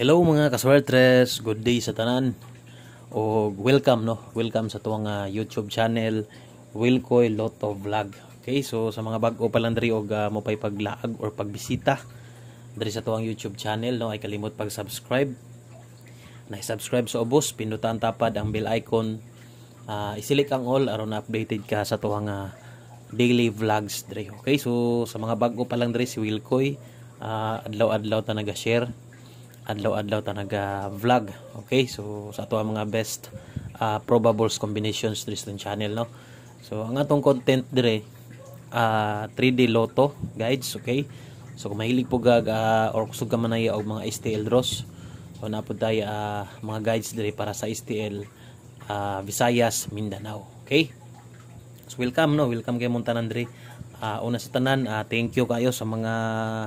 Hello mga kaswertres, good day sa tanan. O welcome no, welcome sa tuwang uh, YouTube channel Wilcoy Lotto Vlog. Okay, so sa mga bago pa lang diri og uh, pay paglaag or pagbisita diri sa tuwang YouTube channel no, ay kalimot pag-subscribe. Na-subscribe sa ubos, pindutan tapad ang bell icon. Uh, isilik ang all aron updated ka sa tuwang uh, daily vlogs diri. Okay, so sa mga bago pa lang diri si Wilcoy, uh, adlaw-adlaw ta naga-share adlaw-adlaw ta naga-vlog. Okay, so sa ato mga best uh, probables combinations diri sa channel no. So ang atong content dire uh, ah, 3D loto guides, okay? So kung mahilig po gag uh, or kusog ka man ay og mga STL draws, so napud tay uh, mga guides dire para sa STL uh, Visayas, Mindanao. Okay? So welcome no, welcome kay Montanan dire uh, una sa tanan uh, thank you kayo sa mga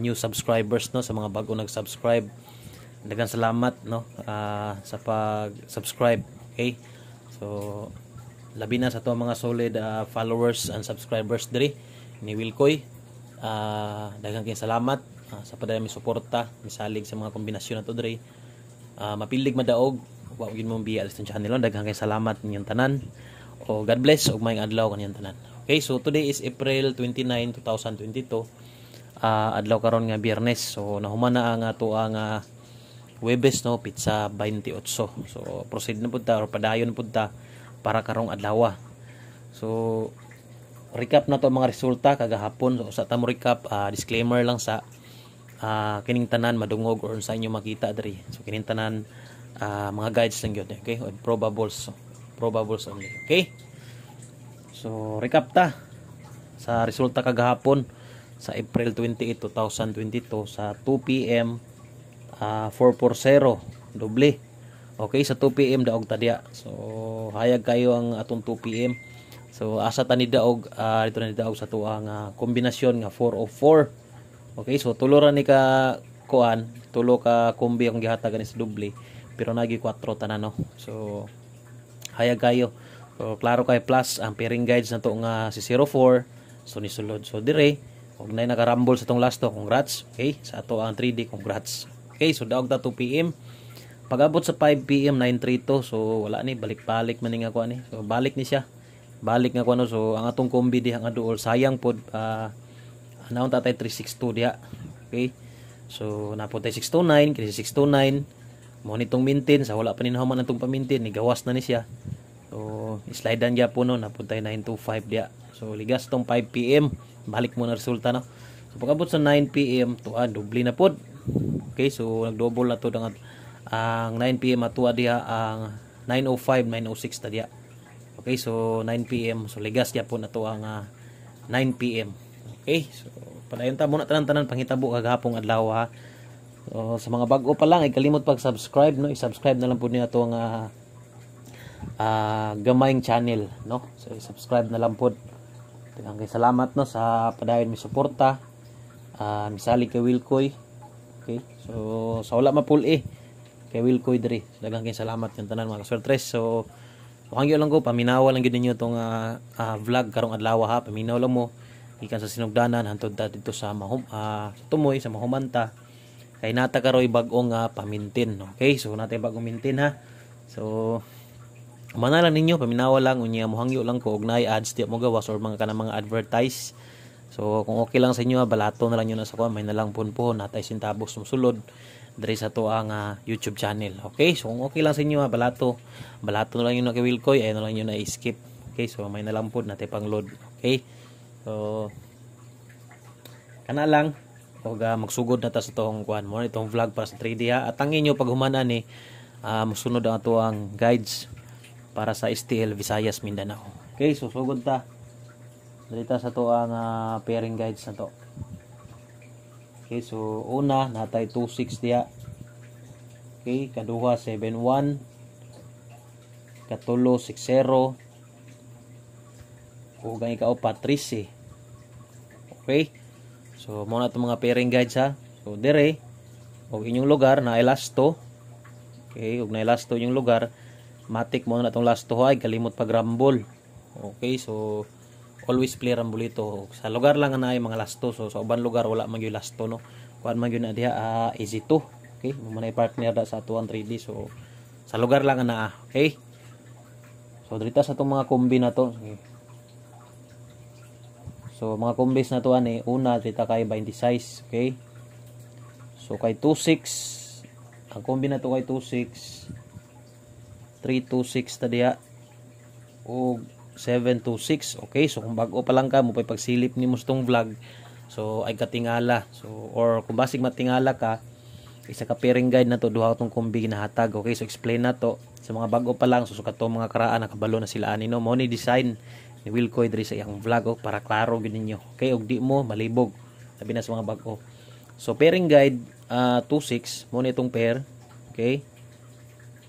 new subscribers no sa mga bago nag-subscribe daghang salamat no uh, sa pag-subscribe. Okay? So labi na sa to mga solid uh, followers and subscribers diri ni Wilcoy Uh, ah, daghang kay salamat uh, sa padayon mi suporta, misalig sa mga kombinasyon nato diri. Uh, mapilig madaog wa gyud mong biya sa channel daghang kay salamat ninyong tanan. O God bless ug maayong adlaw kaninyong tanan. Okay, so today is April 29, 2022. Uh, adlaw karon nga Biyernes. So nahuman na ang ato ang uh, Webes no pizza 28 so proceed na pud ta or padayon pud ta para karong adlaw so recap na to mga resulta kagahapon so sa ta mo recap uh, disclaimer lang sa uh, kining tanan madungog or sa inyo makita diri so kining tanan uh, mga guides lang gyud okay or probables so, probables only okay so recap ta sa resulta kagahapon sa April 28, 2022 sa 2 p.m uh, ah, 440 doble okay sa 2 pm daog tadya so hayag kayo ang atong 2 pm so asa ta ni daog uh, dito na ni daog sa tuang uh, kombinasyon nga 404 okay so tulo ra ni ka kuan tulo ka kombi ang gihatagan sa doble pero nagi 4 tanan no so hayag kayo so klaro kay plus ang pairing guides na to nga si 04 so ni sulod so dire kung na nakarambol sa tong last to congrats okay sa ato ang 3D congrats Okay, so daog ta 2 PM. Pagabot sa 5 PM 932 so wala ni balik-balik man ni nga kuan ni. So balik ni siya. Balik nga kuno so ang atong kombi diha nga duol sayang pod uh, ah, naon tatay 362 diha. Okay. So napuntay 629, kini 629. Mo nitong maintain sa wala pa ni nahuman atong pamintin ni gawas na ni siya. So slide slidean gya po no napuntay 925 diha. So ligas tong 5 PM balik mo na resulta no. So pagabot sa 9 PM tuan doble na pod. Okay, so nagdouble na to dangat ang 9 pm atua ah diha ang 905 906 ta diha. Okay, so 9 pm so ligas diha po na to ang uh, 9 pm. Okay, so padayon ta muna tanan-tanan panghitabo kag hapong adlaw ha. So, sa mga bago pa lang, ikalimot pag-subscribe, no? I-subscribe na lang po niya itong uh, ah, uh, ah, gamayng channel no so subscribe na lang po ang salamat no sa padayon mi suporta uh, misali kay Wilkoy okay So sa wala mapuli eh. kay Will Koy diri. Daghang kay salamat kang tanan mga kasortres. So Wakang yun lang ko, paminawa lang yun ninyo itong uh, ah, uh, ah, vlog karong adlaw ha. Paminaw lang mo. Ikan sa sinugdanan, hantod ta dito sa mahum, uh, sa tumoy, sa mahumanta. Kay nata karoy bagong uh, pamintin. Okay, so natay bagong mintin ha. So, manalang ninyo, paminawa lang, unya mo hangyo lang ko, ugnay ads, di mo gawas, or mga kanang mga advertise So kung okay lang sa inyo, ah, balato na lang yun sa kuan, may na lang punpon natay sintabos sumsulod diri sa to ang uh, YouTube channel. Okay? So kung okay lang sa inyo, ah, balato, balato na lang yun na kay Wilcoy, ayun na lang yun na skip. Okay? So may na lang pud natay pang load. Okay? So kana lang og uh, magsugod na ta sa tong kuan mo itong vlog para sa 3D ha. At ang inyo pag humana ni eh, uh, musunod ang ato ang guides para sa STL Visayas Mindanao. Okay, so sugod ta. Dalita sa to ang ah, uh, pairing guides na to. Okay, so una natay 260 Okay, kaduha 71 katulo 60 ug ang ikaupat 13. Okay? So muna na itong mga pairing guides ha. So dire og inyong lugar na elasto. Okay, og na elasto inyong lugar, matik muna na itong lasto ay kalimot pag rumble Okay, so always play Rambulito sa lugar lang na ay mga lasto so sa uban lugar wala man gyud lasto no kuan man gyud na diha uh, ah, easy to okay manay partner da sa tuan 3D so sa lugar lang na okay so dito sa tong mga kombi na to okay. so mga kombis na to ani una dito kay 20 size okay so kay 26 ang kombi na to kay 26 326 ta diha og 726 okay so kung bago pa lang ka mo pay pagsilip ni sa tong vlog so ay katingala so or kung basig matingala ka isa ka pairing guide na to duha tong kombi ginahatag okay so explain na to sa mga bago pa lang so, so mga karaan nakabalo na sila ani no mo ni design ni Wilcoy diri sa iyang vlog oh, para klaro gyud ninyo okay og di mo malibog sabi na sa mga bago so pairing guide uh, ah, 26 mo ni itong pair okay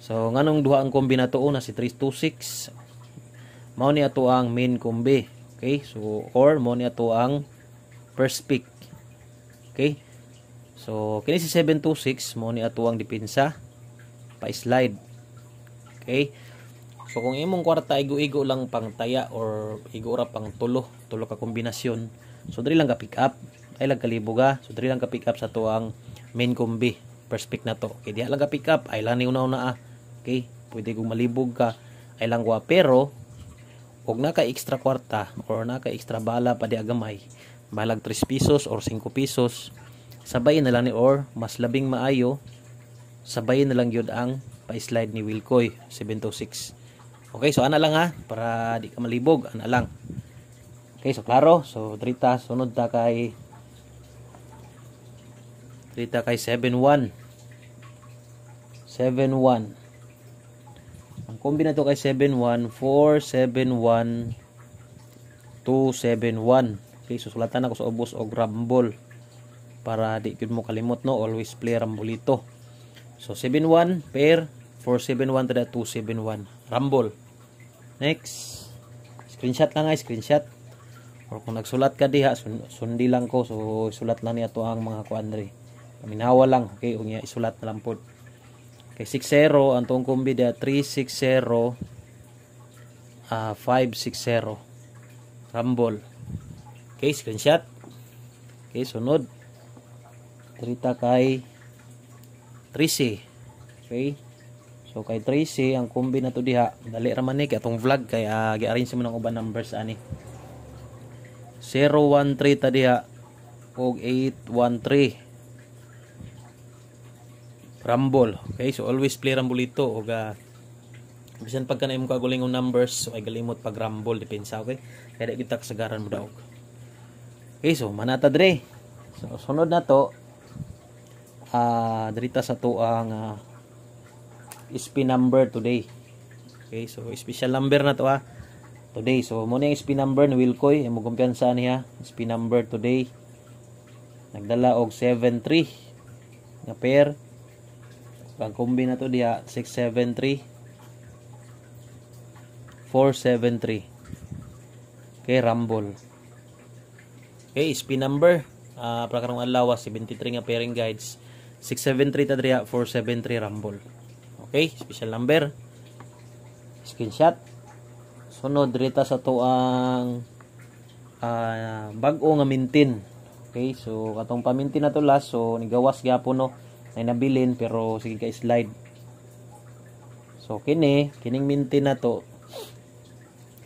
So, nganong duha ang kombi na to una si 326 mao ni ato ang main combi okay so or mao ni ato ang first pick okay so kini si 726 mao ni ato ang depensa pa slide okay so kung imong kwarta igo-igo lang pang taya or igo ra pang tulo tulo ka kombinasyon so diri lang ka pick up ay lang kalibuga so diri lang ka pick up sa to ang main combi first pick na to okay diha lang ka pick up ay lang ni una-una ah okay pwede kung malibog ka ay lang wa pero og naka extra kwarta or naka extra bala pa di agamay balag 3 pesos or 5 pesos sabay na lang ni or mas labing maayo sabay na lang yun ang pa-slide ni Wilcoy 706 okay so ana lang ha para di ka malibog ana lang okay so klaro so drita sunod ta kay drita kay 71 71 Kombi na to kay 71471 271. Okay, susulatan ako sa ubos og rumble. para di gyud mo kalimot no, always play rumble rambolito. So 71 pair 471 to the 271 rumble. Next. Screenshot lang ay screenshot. Or kung nagsulat ka diha, sundi lang ko so sulat lang niya to ang mga kuandre. Paminawa lang, okay, unya isulat na lang pod. Kay 60 ang tuong kumbi da 360 uh, 560 rumble. Okay, screenshot. Okay, sunod. Trita kay Tracy. Okay. So kay Tracy ang kumbi na to diha. Dali ra man ni kay atong vlog kay uh, ah, gi-arrange mo ng uban numbers ani. 013 ta diha og 813 rumble okay so always play rambolito o ga bisan pagka na imong kagulingon numbers so ay galimot pag rumble depensa okay kaya kita kasagaran mo daw okay so manata dre so sunod na to uh, ah, drita sa to ang uh, ah, spin number today okay so special number na to ha. Ah, today so mo yung spin number ni Wilcoy imo kumpiyansa niya spin number today nagdala og 73 nga pair Kang kombi na to diha 673 473 okay Rumble. Okay, spin number uh, para karong alawa 73 nga pairing guides 673 ta diha 473 Rumble. Okay, special number. Screenshot. Sunod rita sa to ang uh, bag-o nga mintin. Okay, so katong pamintin na to last so nigawas gyapon no ay nabilin pero sige ka slide so kini kining mintin na to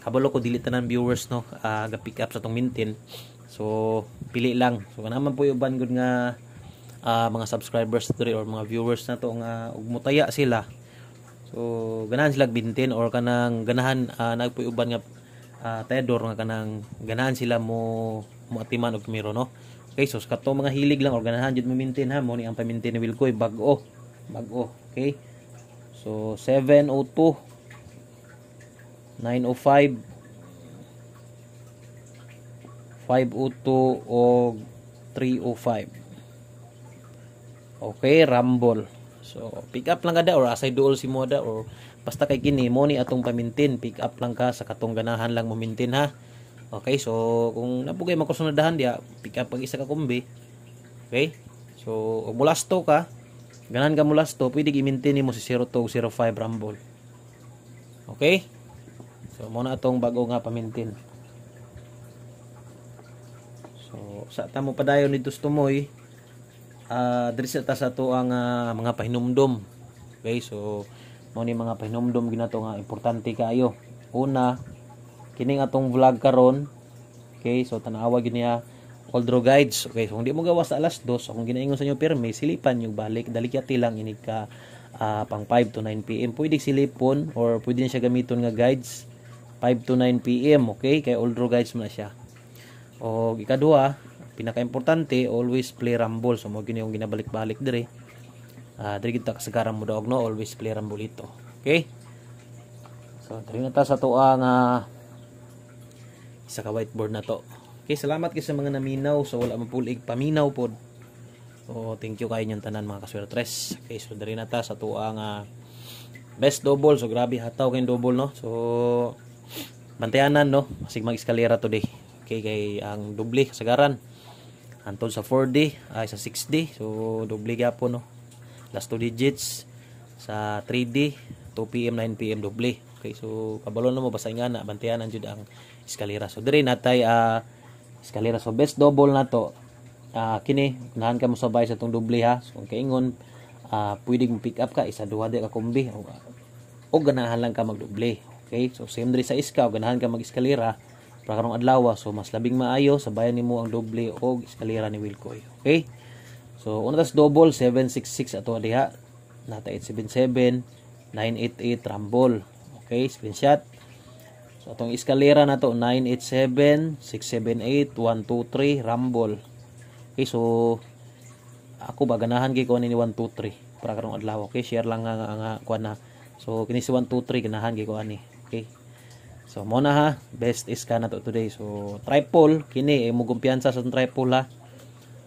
kabalo ko dili tanan viewers no uh, ah, pick up sa tong mintin so pili lang so kanaman po yung gud nga uh, mga subscribers to or mga viewers na to nga ugmutaya sila so ganahan sila bintin or kanang ganahan uh, ah, nagpuy uban nga uh, Tedor nga kanang ganahan sila mo mo atiman og miro no Okay, so kato mga hilig lang organahan ganahan mo maintain ha mo ni ang pamintain ni Wilkoy bago, bago, okay? So 702 905 502 o 305 okay rumble so pick up lang kada or asay duol si moda or basta kay kini mo ni atong pamintin pick up lang ka sa katong ganahan lang mo maintain ha Okay, so kung napugay man ko sa nadahan diya, pick up pag isa ka kombi. Okay? So, og mulasto ka, ganan ka mulasto, pwede i-maintain nimo si 0205 rumble. Okay? So, muna atong bago nga pamintin. So, sa tamo padayon ni sa tumoy, uh, ah, diri ta sa to ang uh, mga pahinumdom. Okay, so, mo ni mga pahinumdom ginato nga importante kayo. Una, kining atong vlog karon okay so tanawa gyud niya all guides okay so kung di mo gawas sa alas 2 so kung ginaingon sa inyo pirmi silipan yung balik dali kya tilang ini ka uh, pang 5 to 9 pm pwede silipon or pwede na siya gamiton nga guides 5 to 9 pm okay kay oldro guides mo na siya o ikaduha importante always play rumble so mo gyud yung ginabalik-balik dire uh, dire kita kasagaran mo daog no always play rumble ito okay so dire na ta sa tuang uh, sa ka whiteboard na to okay salamat kay sa mga naminaw so wala man pulig paminaw pod so thank you kayo yung tanan mga tres okay so dari na ta sa tuang uh, best double so grabe hataw kayong double no so bantayanan no kasi mag eskalera today okay kay ang doble kasagaran antol sa 4D ay sa 6D so doble gapon no last 2 digits sa 3D 2 PM 9 PM doble okay so kabalo na mo basta nga na bantayanan jud ang eskalera so diri natay uh, ah, eskalera so best double na to uh, kini unahan ka mo sa sa tong doble ha so kung kaingon uh, ah, pwede mo pick up ka isa duha di ka kumbi o, o ganahan lang ka magdoble okay so same diri sa iska o ganahan ka mag eskalera para karong adlaw so mas labing maayo sabayan nimo ang doble o eskalera ni Wilcoy okay so una tas double 766 ato diha nata 877 988 rambol okay spin shot So, itong eskalera na to 987, 678, 123, rumble. Okay, so, ako ba, ganahan kay ko ni 123 para karong adlaw. Okay, share lang nga, nga, nga kuha na. So, kini si 123, ganahan kay ko ani. Okay. So, mo na ha, best is ka na to today. So, triple, kini, eh, mo kumpiyansa sa triple ha.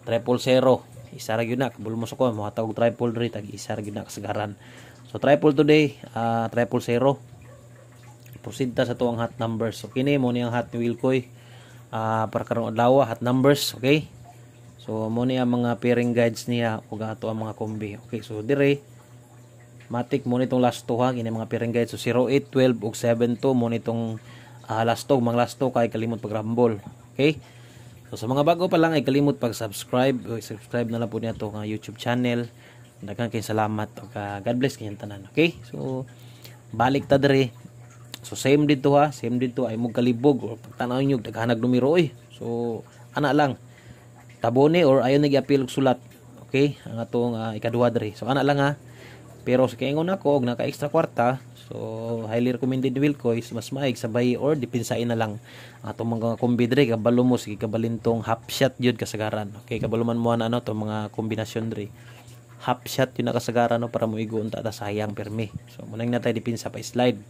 Triple zero. Isa ra yun na, kabul mo sa ko, mga tawag triple rate, tag isa ra yun na kasagaran. So, triple today, uh, triple zero proceed ta sa tuwang hot numbers Okay kini mo ni ang hot wheel koy uh, ah, para karong adlaw hot numbers okay so mo ni ang mga pairing guides niya ug ato ang mga kombi okay so dire matik mo nitong last two ha ini mga pairing guides so 08 12 ug 72 mo nitong uh, last two mga last two kay kalimot pag rumble okay So sa mga bago pa lang ay kalimot pag-subscribe. Subscribe na lang po niya to ang ah, YouTube channel. Daghang kay salamat. Okay, ah, God bless kayong tanan. Okay? So balik ta dire So same dito ha, same dito ay mo kalibog or pagtanaw niyo daghanag numero eh. So ana lang tabone or ayon nag-appeal sulat. Okay, ang atong uh, ah, ikaduha diri. So ana lang ha. Pero sa kaingon ako og naka extra kwarta, so highly recommended will is mas maig sabay or dipinsain na lang atong mga kombi dre kabalo mo sige kabalintong half shot jud kasagaran. Okay, kabaluman mo na ano to mga kombinasyon dre half shot yun nakasagara no para mo igunta ta sayang permi so munang natay dipinsa pa slide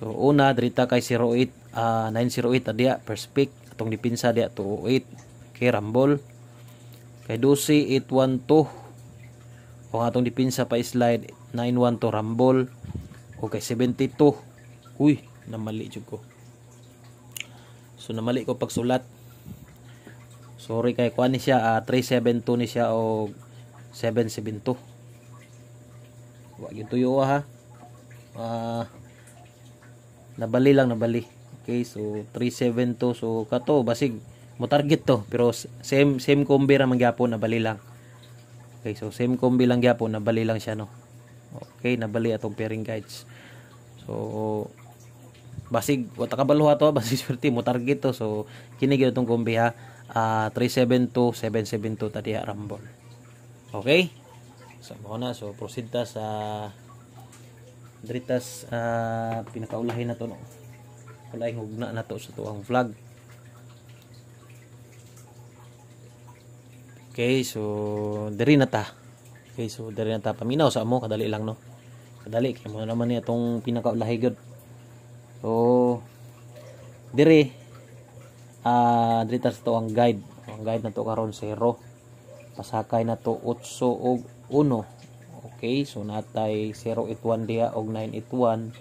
So una dirita kay 08 uh, 908 adia perspect atong dipinsa dia 28 kay Rambol kay 12812 kung atong dipinsa pa slide 912 Rambol Okay 72 uy namali jud ko So namali ko pagsulat Sorry kay kuan ni siya uh, ah, 372 ni siya og 772 Wa gyud tuyo ah, ha Ah uh, nabali lang nabali okay so 372 to so kato basig mo target to pero same same combi ra man gyapon nabali lang okay so same combi lang gyapon nabali lang siya no okay nabali atong pairing guides so basig wata kabaluha to basig swerte mo target to so kini gyud tong combi ha uh, 372 772 tadi rambol okay so mo na so proceed ta sa dritas uh, ah, pinakaulahin na to no ulahing hugna na to sa tuwang vlog okay so diri na ta okay so diri na ta paminaw sa amo kadali lang no kadali kay mo naman ni atong pinakaulahi gud so diri uh, ah, dritas to ang guide ang guide na to karon 0 pasakay na to 8 og 1 okay so natay 081 dia og 981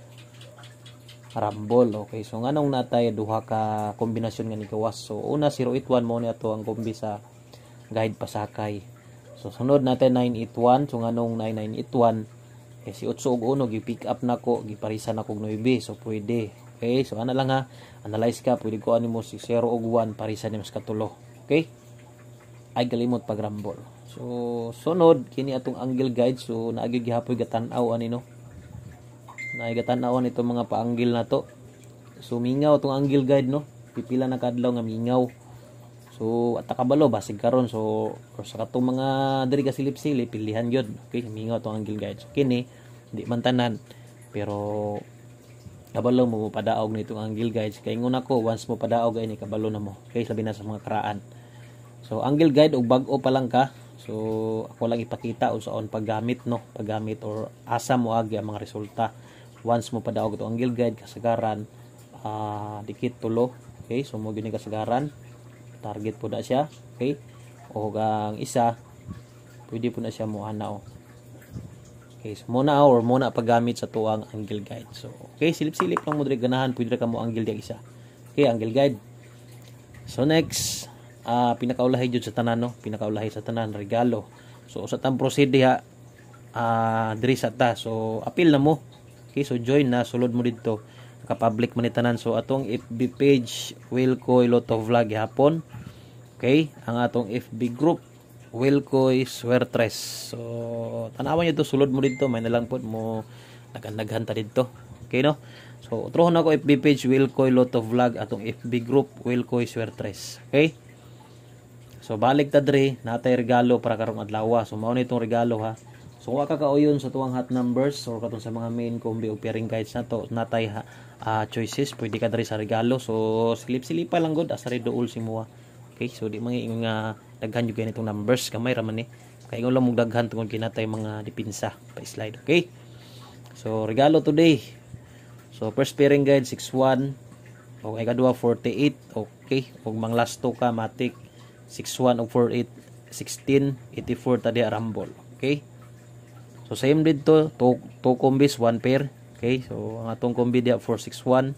rambol okay so nganong natay duha ka kombinasyon nga ni gawas so una 081 mo ni ato ang kombi sa guide pasakay so sunod natay 981 so nganong 9981 eh si 8 og 1 gi pick up nako giparisa nako og 9 so pwede okay so ana lang ha analyze ka pwede ko ani mo si 0 og 1 parisa ni mas katulo okay ay galimot pag rambol So sunod kini atong angle guide so naagi gihapoy gatan-aw ani no. Naay gatan-awan mga paangil na to. So mingaw tong angle guide no. Pipila na kadlaw nga mingaw. So atakabalo kabalo basig karon so sa katong mga diri ka silip-sili pilihan gyud. Okay, mingaw tong angle guide. So kini di man tanan pero kabalo mo padaog nitong angle guides kay nguna ko once mo padaog ay kabalo na mo kay sabi na sa mga karaan so angle guide og bag-o pa lang ka So ako lang ipakita usaon paggamit no, paggamit or asa mo agi ang mga resulta once mo padaog to ang guild guide kasagaran uh, dikit tulo. Okay, so mo gini kasagaran target po na siya. Okay? O ang isa pwede po na siya mo ana oh. Okay, so muna oh, or muna paggamit sa tuang angle guide. So, okay, silip-silip lang mo diri ganahan pwede ra ka mo angle di isa. Okay, angle guide. So next uh, pinakaulahi jud sa tanan no pinakaulahi sa tanan regalo so sa tan proceed ha uh, ah, diri sa ta so appeal na mo okay so join na sulod mo didto ka public man tanan so atong FB page Wilcoy Lotto Vlog hapon okay ang atong FB group Wilcoy Swertres so tanawan niyo to sulod mo didto may nalang pod mo nagandaghan ta didto okay no so utrohon ako FB page Wilcoy Lotto Vlog atong FB group Wilcoy Swertres okay So balik ta dre, natay regalo para karong adlaw. So mao ni itong regalo ha. So wa ka kauyon sa tuwang hot numbers or katong sa mga main combi o pairing guides na to, natay ha, uh, choices pwede ka dre sa regalo. So silip-silipa lang gud asa dool si mua. Okay, so di mga ingon nga ah, daghan jud kay nitong numbers kamay ra man ni. Eh. Kay ingon lang mong daghan tungod kinatay mga depensa pa slide, okay? So regalo today. So first pairing guide 61 o okay, kadua 48, okay? Ug mang last two ka matik 61 og 48 16 84 ta di arambol okay so same dito to to combis 1 pair okay so ang atong combi dia 461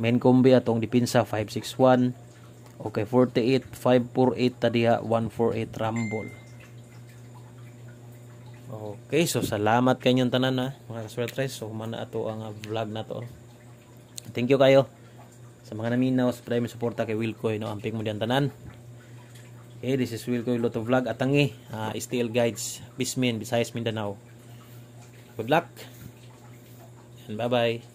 main combi atong dipinsa 561 okay 48 548 ta diha 148 rambol okay so salamat kanyang tanan ha mga kaswertres so mana ato ang ah, vlog na to thank you kayo sa mga naminaw sa prime suporta kay Wilco no amping mo diyan tanan Okay, this is Wilco Iloto Vlog Atangi, uh, ah, STL Guides, Bismin, Visayas, Mindanao. Good luck and bye-bye.